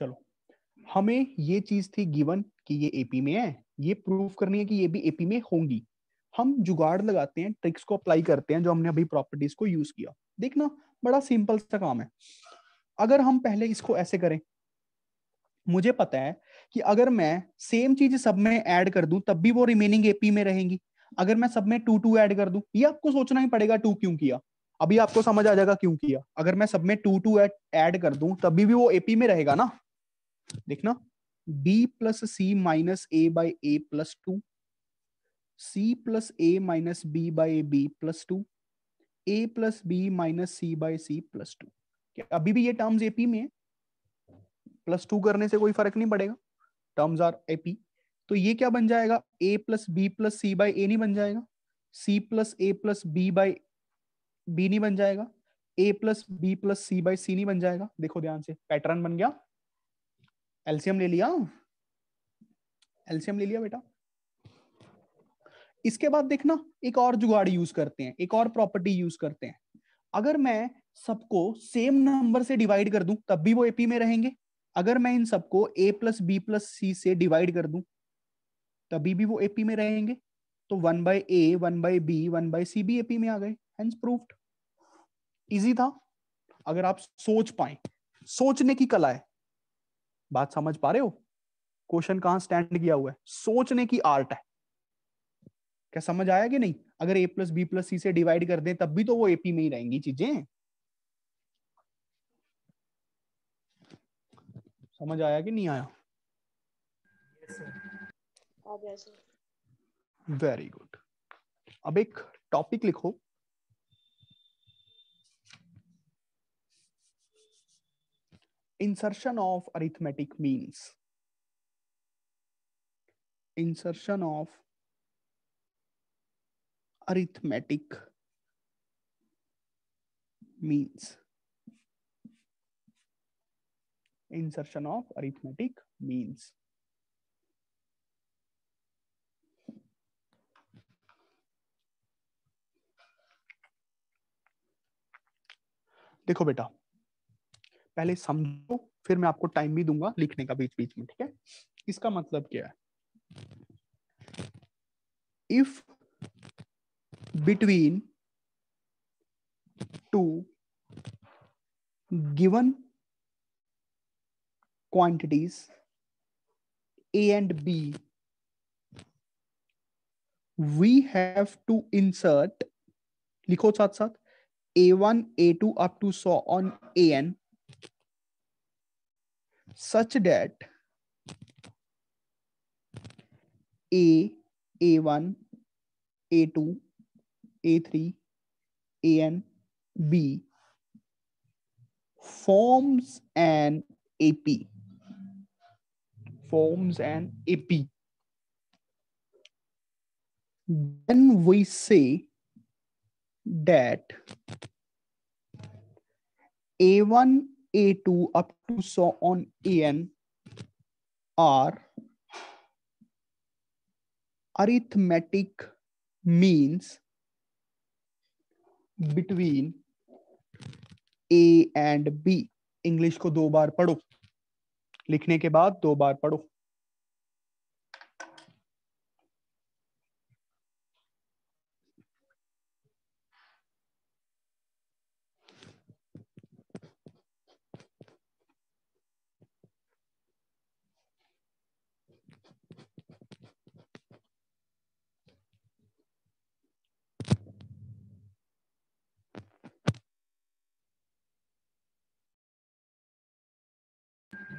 चलो हमें ये चीज थी गिवन कि ये एपी में है ये प्रूफ करनी है कि ये भी एपी में होंगी हम जुगाड़ लगाते हैं ट्रिक्स को अप्लाई करते हैं जो हमने अभी प्रॉपर्टीज को यूज किया देखना बड़ा सिंपल सा काम है अगर हम पहले इसको ऐसे करें मुझे पता है कि अगर मैं सेम चीज सब में ऐड कर दूं तब भी वो रिमेनिंग एपी में रहेंगी अगर मैं सब में टू टू ऐड कर दूं ये आपको सोचना ही पड़ेगा टू क्यों किया अभी आपको समझ आ जाएगा क्यों किया अगर मैं सब में टू टू ऐड कर दूं तभी भी वो एपी में रहेगा ना देखना b plus C minus A by A plus two C plus A minus B by A B plus two A plus B minus C by C plus two अभी भी ये टर्म्स एपी में है plus two करने से कोई फर्क नहीं पड़ेगा टर्म्स आर एपी तो ये क्या बन जाएगा A plus B plus C by A नहीं बन जाएगा C plus A plus B by B नहीं बन जाएगा A plus B plus C by C नहीं बन जाएगा देखो ध्यान से पैटर्न बन गया एल्सियम ले लिया एल्सियम ले लिया बेटा इसके बाद देखना एक और जुगाड़ यूज करते हैं एक और प्रॉपर्टी यूज करते हैं अगर मैं सबको सेम नंबर से डिवाइड कर दूं तब भी वो एपी में रहेंगे अगर मैं इन सबको A plus B plus C से डिवाइड कर दूं तभी भी वो एपी में रहेंगे तो one by A one by B one by C भी एपी में आ गए हेंस प्रूफ्ड इजी था अगर आप सोच पाए सोचने की कला है बात समझ पा रहे हो क्वेश्चन कहां स्टैंड किया हुआ है सोचने की आर्ट है क्या समझ आया कि नहीं अगर A plus B plus C से डिवाइड कर दें तब भी तो वो एपी में ही रहेंगी चीजें समझ आया कि नहीं आया वेरी yes, गुड अब एक टॉपिक लिखो insertion of arithmetic means insertion of arithmetic means insertion of arithmetic means देखो बेटा पहले समझो फिर मैं आपको टाइम भी दूंगा लिखने का बीच बीच में ठीक है इसका मतलब क्या है if between two given quantities A and B we have to insert लिखो साथ साथ A A one two up to so on A N such that A, A1, A2, A3, AN, B forms an AP. Forms an AP. Then we say that A1 A2 up to so on AN are arithmetic means between A and B. english ko do bar padho likhne ke baad do bar padho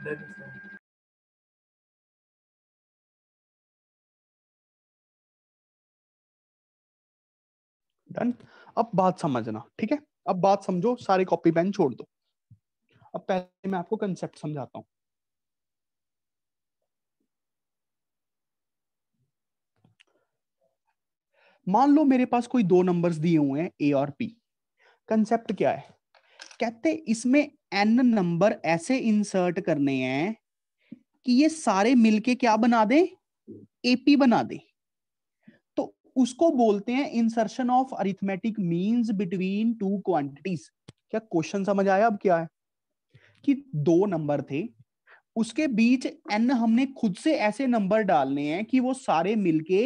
done अब बात समझना ठीक है अब बात समझो सारे copy pen छोड़ दो अब पहले मैं आपको कंसेप्ट समझाता हूं मान लो मेरे पास कोई दो नंबर्स दिए हुए हैं ए और पी कंसेप्ट क्या है कहते इसमें एन नंबर ऐसे इंसर्ट करने हैं कि ये सारे मिलके क्या बना दे एपी बना दे तो उसको बोलते हैं insertion of arithmetic means between two quantities क्या क्वेश्चन समझ आया अब क्या है कि दो नंबर थे उसके बीच एन हमने खुद से ऐसे नंबर डालने हैं कि वो सारे मिलके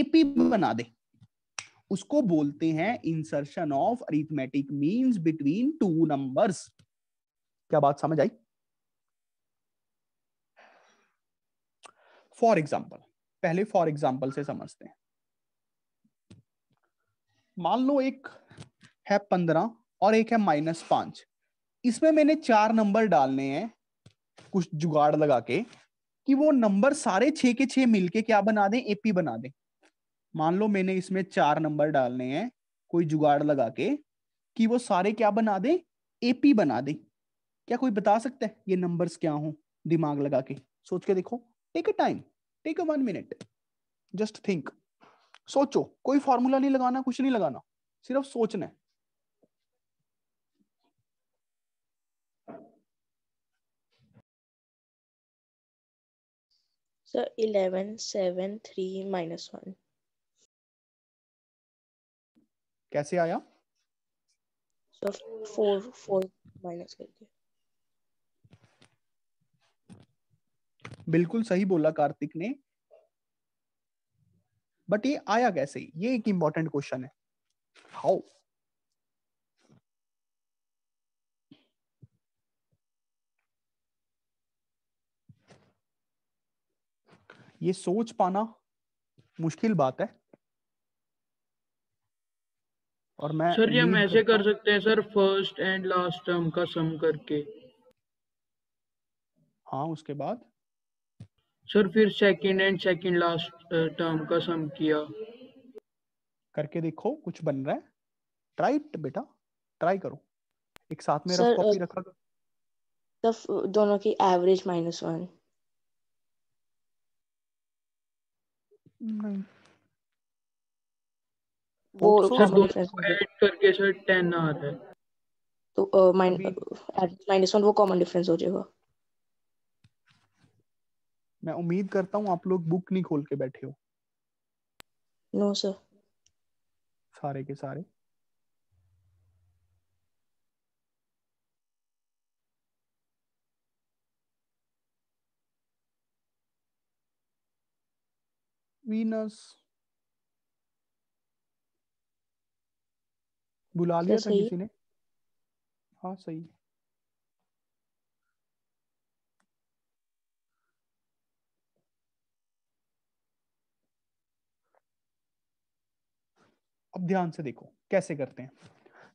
एपी बना दे उसको बोलते हैं insertion of arithmetic means between two numbers क्या बात समझ आई फॉर एग्जाम्पल पहले फॉर एग्जाम्पल से समझते हैं मान लो एक है पंद्रह और एक है माइनस पांच इसमें मैंने चार नंबर डालने हैं कुछ जुगाड़ लगा के कि वो नंबर सारे छे के छे मिलके क्या बना दें एपी बना दें मान लो मैंने इसमें चार नंबर डालने हैं कोई जुगाड़ लगा के कि वो सारे क्या बना दें एपी बना दें क्या कोई बता सकता है ये नंबर्स क्या हो दिमाग लगा के सोच के देखो take a time take a one minute just think सोचो कोई फॉर्मूला नहीं लगाना कुछ नहीं लगाना सिर्फ सोचना है eleven seven three minus one कैसे आया फोर फोर माइनस करके बिल्कुल सही बोला कार्तिक ने बट ये आया कैसे ये एक इंपॉर्टेंट क्वेश्चन है हाउ ये सोच पाना मुश्किल बात है और मैं सर ये हम ऐसे कर सकते हैं sir first and last term का सम करके हाँ उसके बाद सर फिर second and second last term का सम किया करके देखो कुछ बन रहा है ट्राई बेटा ट्राई करो एक साथ में रफ कॉपी uh, रखा तो दोनों की एवरेज माइनस वन वो ऐड करके सर टेन आ रहा है तो माइनस माइनस वन वो कॉमन डिफरेंस हो जाएगा मैं उम्मीद करता हूँ आप लोग बुक नहीं खोल के बैठे हो नो सर सारे के सारे वीनस बुला लिया था किसी ने हाँ सही है अब ध्यान से देखो कैसे करते हैं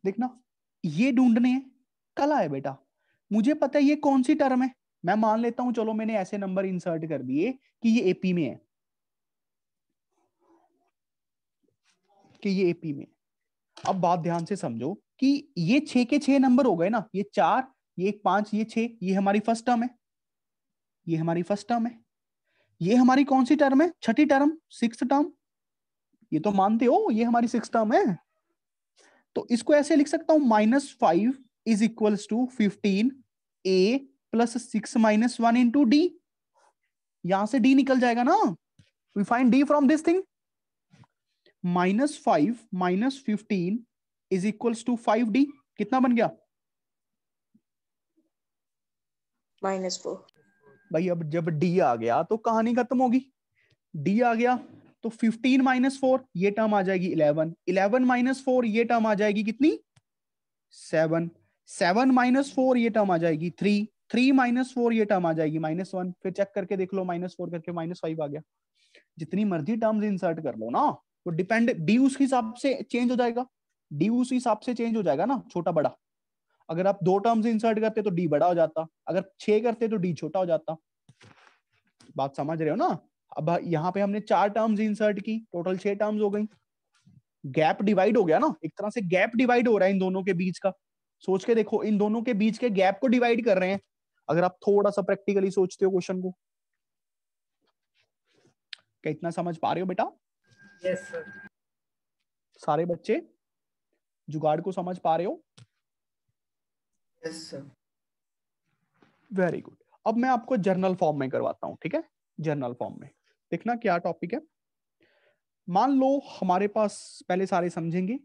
देखना ये ढूंढने है कला है बेटा मुझे पता है ये कौन सी टर्म है मैं मान लेता हूं चलो मैंने ऐसे नंबर इंसर्ट कर दिए कि ये एपी में है कि ये एपी में अब बात ध्यान से समझो कि ये छह के छह नंबर हो गए ना ये चार ये पांच ये छह ये हमारी फर्स्ट टर्म है ये हमारी फर्स्ट टर्म है ये हमारी कौन सी टर्म है छठी टर्म सिक्स टर्म ये तो मानते हो ये हमारी सिक्स टर्म है तो इसको ऐसे लिख सकता हूं minus five is equal to fifteen A plus six minus one into D यहां से डी निकल जाएगा ना we find D from this thing minus five minus fifteen is equal to five D कितना बन गया माइनस फोर भाई अब जब डी आ गया तो कहानी खत्म होगी डी आ गया तो 15 माइनस फोर ये टर्म आ जाएगी 11 11 माइनस फोर ये टर्म आ जाएगी कितनी 7 7 माइनस फोर ये टर्म आ जाएगी 3 3 माइनस फोर ये टर्म आ जाएगी माइनस वन फिर चेक करके देख लो माइनस फोर करके माइनस फाइव आ गया जितनी मर्जी टर्म्स इंसर्ट कर लो ना तो डिपेंड डी उस हिसाब से चेंज हो जाएगा डी उस हिसाब से चेंज हो जाएगा ना छोटा बड़ा अगर आप दो टर्म्स इंसर्ट करते तो डी बड़ा हो जाता अगर छे करते तो डी छोटा हो जाता बात समझ रहे हो ना अब यहाँ पे हमने चार टर्म्स इंसर्ट की टोटल छह टर्म्स हो गई गैप डिवाइड हो गया ना एक तरह से गैप डिवाइड हो रहा है इन दोनों के बीच का सोच के देखो इन दोनों के बीच के गैप को डिवाइड कर रहे हैं अगर आप थोड़ा सा प्रैक्टिकली सोचते हो क्वेश्चन को क्या इतना समझ पा रहे हो बेटा yes, सारे बच्चे जुगाड़ को समझ पा रहे हो वेरी yes, गुड अब मैं आपको जर्नल फॉर्म में करवाता हूँ ठीक है जर्नल फॉर्म में देखना क्या टॉपिक है मान लो हमारे पास पहले सारे समझेंगे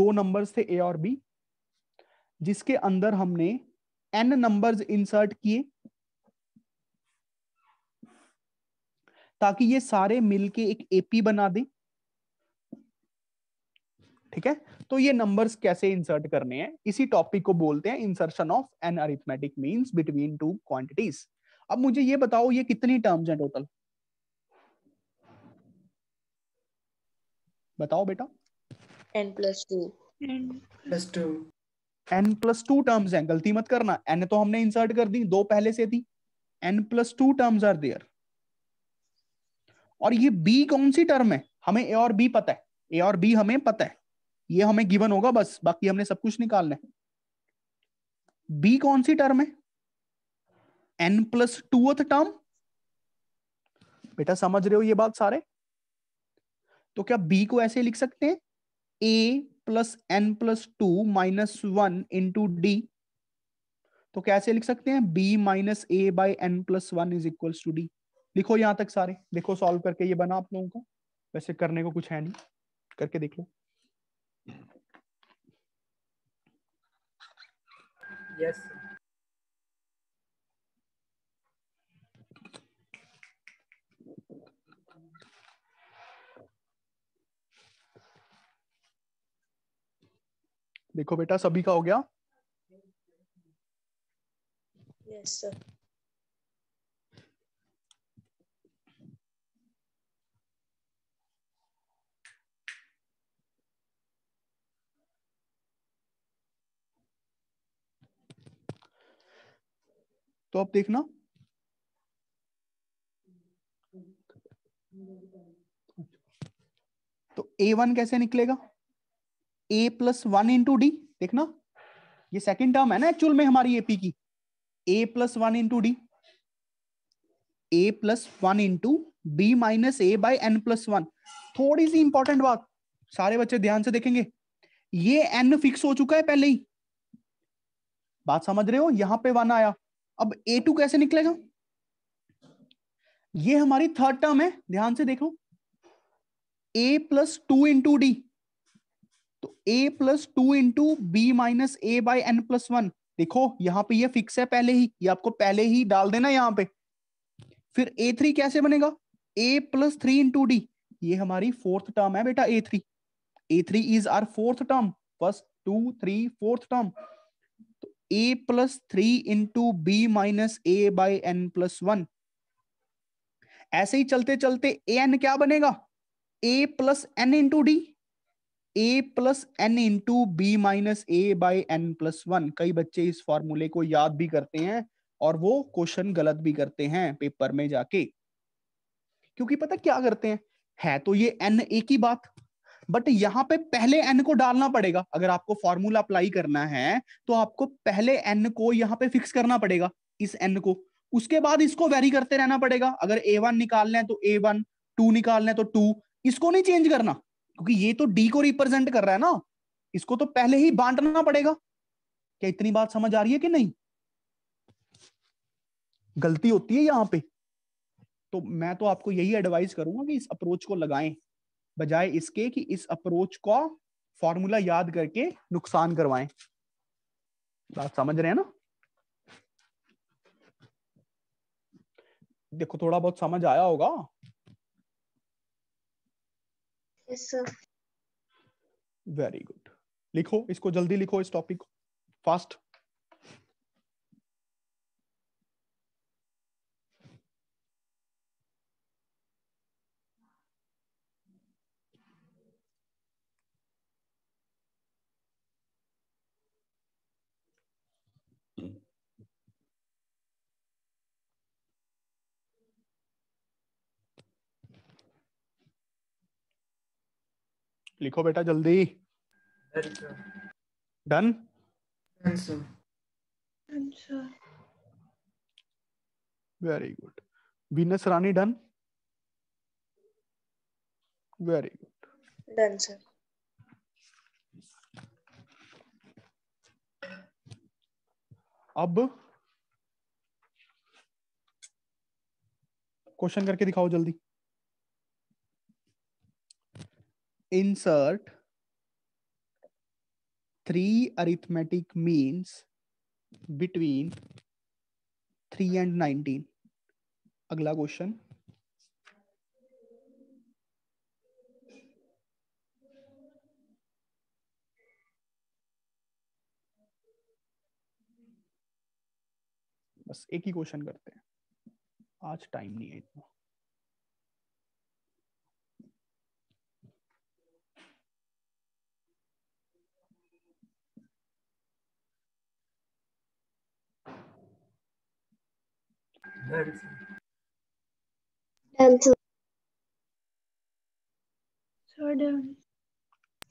दो नंबर्स थे ए और बी जिसके अंदर हमने एन नंबर्स इंसर्ट किए ताकि ये सारे मिलके एक एपी बना दें ठीक है तो ये नंबर्स कैसे इंसर्ट करने हैं इसी टॉपिक को बोलते हैं insertion of N arithmetic means between two quantities अब मुझे ये बताओ ये कितनी टर्म्स हैं टोटल बताओ बेटा N plus two plus two N plus two terms हैं गलती मत करना एन तो हमने इंसर्ट कर दी दो पहले से थी N plus two terms are there और ये बी कौन सी टर्म है हमें ए और बी पता है ए और बी हमें पता है ये हमें गिवन होगा बस बाकी हमने सब कुछ निकालना है बी कौन सी टर्म है एन प्लस टूथ टर्म बेटा समझ रहे हो ये बात सारे तो क्या बी को ऐसे लिख सकते हैं A plus N plus two minus one into D तो कैसे लिख सकते हैं B minus A by N plus one is equal to D लिखो यहां तक सारे देखो सॉल्व करके ये बना आप लोगों का वैसे करने को कुछ है नहीं करके देख लो यस yes. देखो बेटा सभी का हो गया yes, तो अब देखना तो A1 कैसे निकलेगा A plus one into D देखना ये सेकंड टर्म है ना एक्चुअल में हमारी एपी की A plus one into D A plus one into B minus A by N plus one थोड़ी सी इंपॉर्टेंट बात सारे बच्चे ध्यान से देखेंगे ये एन फिक्स हो चुका है पहले ही बात समझ रहे हो यहां पे वन आया अब ए टू कैसे निकलेगा ये हमारी थर्ड टर्म है ध्यान से देखो A plus two into D तो a plus two into B minus A by N plus one देखो यहां पे ये फिक्स है पहले ही ये आपको पहले ही डाल देना यहाँ पे फिर ए थ्री कैसे बनेगा A plus three into D ये हमारी फोर्थ टर्म है बेटा A three A three is our fourth term first two three fourth term तो A plus three into B minus A by N plus one ऐसे ही चलते चलते A N क्या बनेगा A plus N into D A plus N into B minus A by N plus one कई बच्चे इस फॉर्मूले को याद भी करते हैं और वो क्वेश्चन गलत भी करते हैं पेपर में जाके क्योंकि पता क्या करते हैं है तो ये एन ए की बात बट यहाँ पे पहले एन को डालना पड़ेगा अगर आपको फॉर्मूला अप्लाई करना है तो आपको पहले एन को यहाँ पे फिक्स करना पड़ेगा इस एन को उसके बाद इसको वेरी करते रहना पड़ेगा अगर ए वन निकालना है तो ए वन टू निकालना है तो टू इसको नहीं चेंज करना क्योंकि ये तो डी को रिप्रेजेंट कर रहा है ना इसको तो पहले ही बांटना पड़ेगा क्या इतनी बात समझ आ रही है कि नहीं गलती होती है यहां पे तो मैं तो आपको यही एडवाइस करूंगा कि इस अप्रोच को लगाएं बजाय इसके कि इस अप्रोच का फॉर्मूला याद करके नुकसान करवाएं बात समझ रहे हैं ना देखो थोड़ा बहुत समझ आया होगा वेरी गुड लिखो इसको जल्दी लिखो इस टॉपिक को फास्ट लिखो बेटा जल्दी डन वेरी गुड बीनस रानी done very good done sir अब क्वेश्चन करके दिखाओ जल्दी insert three arithmetic means between 3 and 19 agla question बस एक ही क्वेश्चन करते हैं आज टाइम नहीं है इतना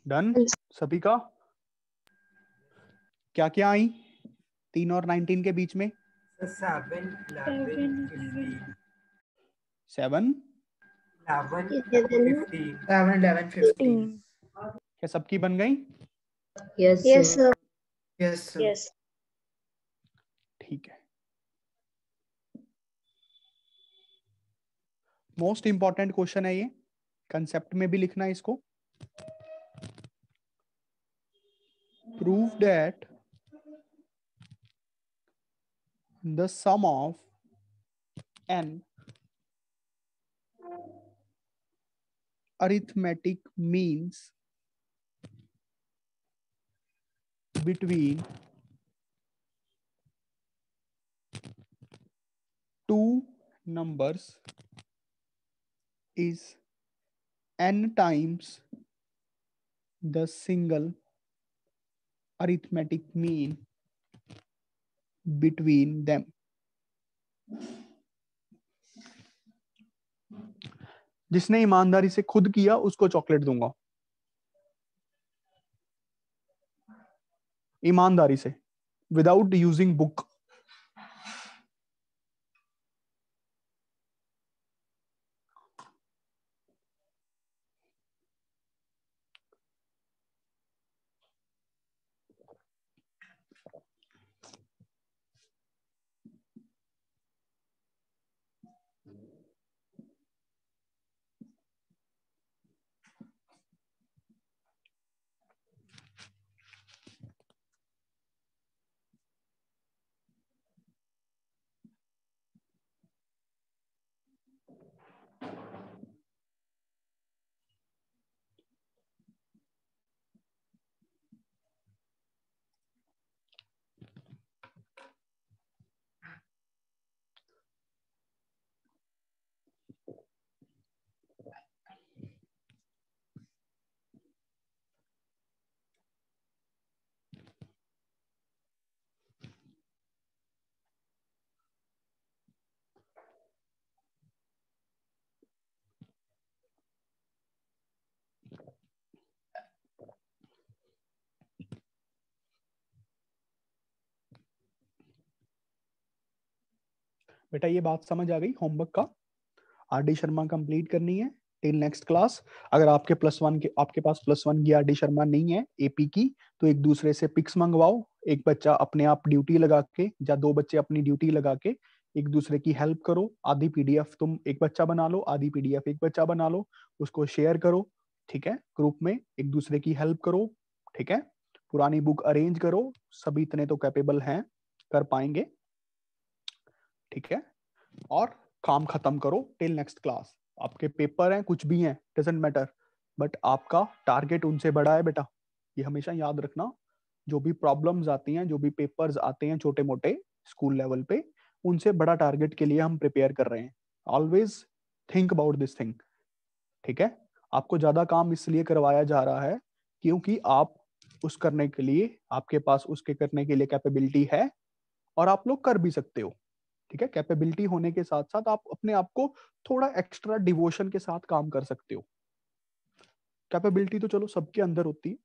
डन सभी का क्या क्या आई तीन और नाइनटीन के बीच में सेवन क्या सबकी बन गई यस यस यस ठीक है मोस्ट इंपॉर्टेंट क्वेश्चन है ये कंसेप्ट में भी लिखना है इसको prove that the sum of N arithmetic means between two numbers is n times the single arithmetic mean between them. जिसने ईमानदारी से खुद किया उसको चॉकलेट दूंगा ईमानदारी से विदाउट यूजिंग बुक बेटा ये बात समझ आ गई होमवर्क का आर डी शर्मा कंप्लीट करनी है टिल नेक्स्ट क्लास अगर आपके प्लस वन के आपके पास प्लस वन की आर डी शर्मा नहीं है एपी की तो एक दूसरे से पिक्स मंगवाओ एक बच्चा अपने आप ड्यूटी लगा के या दो बच्चे अपनी ड्यूटी लगा के एक दूसरे की हेल्प करो आधी पीडीएफ तुम एक बच्चा बना लो आधी पीडीएफ एक बच्चा बना लो उसको शेयर करो ठीक है ग्रुप में एक दूसरे की हेल्प करो ठीक है पुरानी बुक अरेंज करो सभी इतने तो कैपेबल हैं कर पाएंगे ठीक है और काम खत्म करो टिल नेक्स्ट क्लास आपके पेपर हैं कुछ भी हैं डजेंट मैटर बट आपका टारगेट उनसे बड़ा है बेटा ये हमेशा याद रखना जो भी प्रॉब्लम्स आती हैं जो भी पेपर्स आते हैं छोटे मोटे स्कूल लेवल पे उनसे बड़ा टारगेट के लिए हम प्रिपेयर कर रहे हैं always think about this thing ठीक है आपको ज्यादा काम इसलिए करवाया जा रहा है क्योंकि आप उस करने के लिए आपके पास उसके करने के लिए कैपेबिलिटी है और आप लोग कर भी सकते हो ठीक है कैपेबिलिटी होने के साथ साथ आप अपने आप को थोड़ा एक्स्ट्रा डिवोशन के साथ काम कर सकते हो कैपेबिलिटी तो चलो सबके अंदर होती है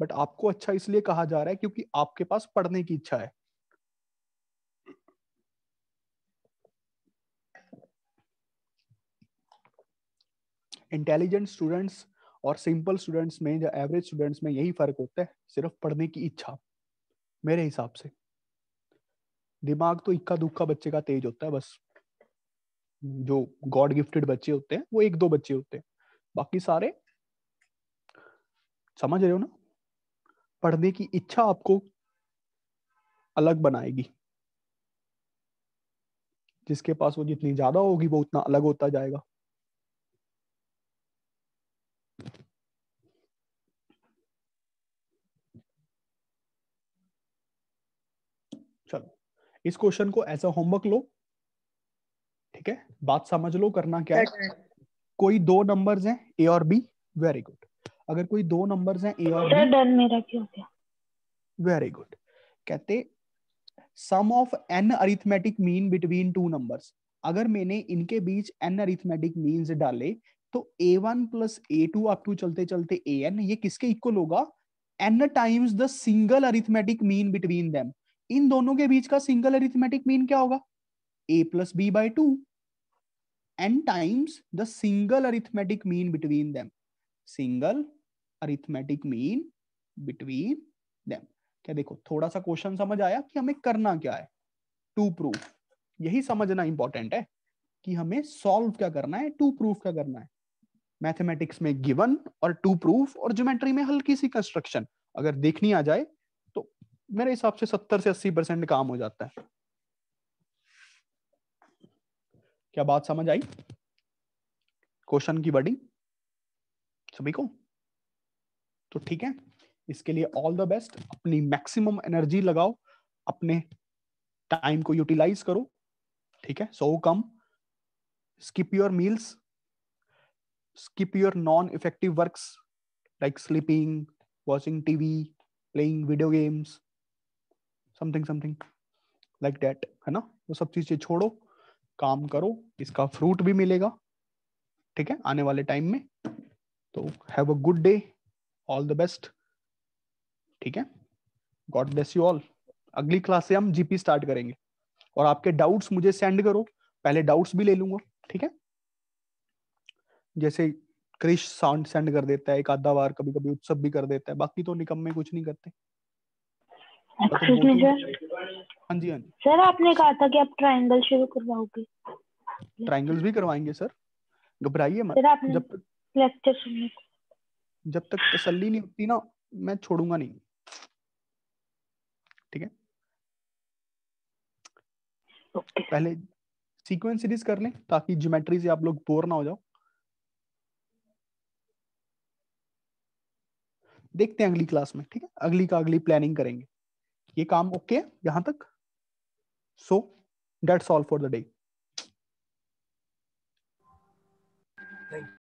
बट आपको अच्छा इसलिए कहा जा रहा है क्योंकि आपके पास पढ़ने की इच्छा है इंटेलिजेंट स्टूडेंट्स और सिंपल स्टूडेंट्स में या एवरेज स्टूडेंट्स में यही फर्क होता है सिर्फ पढ़ने की इच्छा मेरे हिसाब से दिमाग तो इक्का दुक्का बच्चे का तेज होता है बस जो गॉड गिफ्टेड बच्चे होते हैं वो एक दो बच्चे होते हैं बाकी सारे समझ रहे हो ना पढ़ने की इच्छा आपको अलग बनाएगी जिसके पास वो जितनी ज्यादा होगी वो उतना अलग होता जाएगा इस क्वेश्चन को एज अ होमवर्क लो ठीक है बात समझ लो करना क्या है कोई दो नंबर्स हैं ए और बी वेरी गुड अगर कोई दो नंबर्स हैं ए और बी डन मेरा क्या हो गया वेरी गुड कहते sum of N arithmetic mean between two numbers अगर मैंने इनके बीच एन अरिथमेटिक मीन डाले तो A one plus A two up to चलते चलते ए एन ये किसके इक्वल होगा N times the single arithmetic mean between them इन दोनों के बीच का सिंगल अरिथमेटिक मीन क्या होगा A plus B by two N times the single arithmetic mean between them single arithmetic mean between them क्या देखो थोड़ा सा क्वेश्चन समझ आया कि हमें करना क्या है टू प्रूफ यही समझना इंपॉर्टेंट है कि हमें सॉल्व क्या करना है टू प्रूफ क्या करना है मैथमेटिक्स में गिवन और टू प्रूफ और ज्योमेट्री में हल्की सी कंस्ट्रक्शन अगर देखनी आ जाए मेरे हिसाब से सत्तर से अस्सी परसेंट काम हो जाता है क्या बात समझ आई क्वेश्चन की बड़ी सभी को तो ठीक है इसके लिए ऑल द बेस्ट अपनी मैक्सिमम एनर्जी लगाओ अपने टाइम को यूटिलाइज करो ठीक है so come skip your meals skip your non effective works like sleeping watching TV playing video games something something like that है ना वो सब चीजें छोड़ो काम करो इसका फ्रूट भी मिलेगा ठीक है आने वाले टाइम में तो have a good day all the best ठीक है गॉड ब्लेस यू ऑल अगली क्लास से हम जीपी स्टार्ट करेंगे और आपके डाउट्स मुझे सेंड करो पहले डाउट्स भी ले लूंगा ठीक है जैसे क्रिश साउंड सेंड कर देता है एक आधा बार कभी कभी उत्सव भी कर देता है बाकी तो निकम में कुछ नहीं करते एक्सक्यूज अच्छा, मी सर हाँ जी हाँ जी सर आपने कहा था कि आप ट्रायंगल शुरू करवाओगे ट्रायंगल्स भी करवाएंगे सर घबराइए मत जब लेक्चर सुनने जब तक तसल्ली नहीं होती ना मैं छोड़ूंगा नहीं ठीक है okay. पहले सीक्वेंस सीरीज कर लें ताकि ज्योमेट्री से आप लोग बोर ना हो जाओ देखते हैं अगली क्लास में ठीक है अगली का अगली प्लानिंग करेंगे ये काम ओके okay, यहां तक so that's all for the day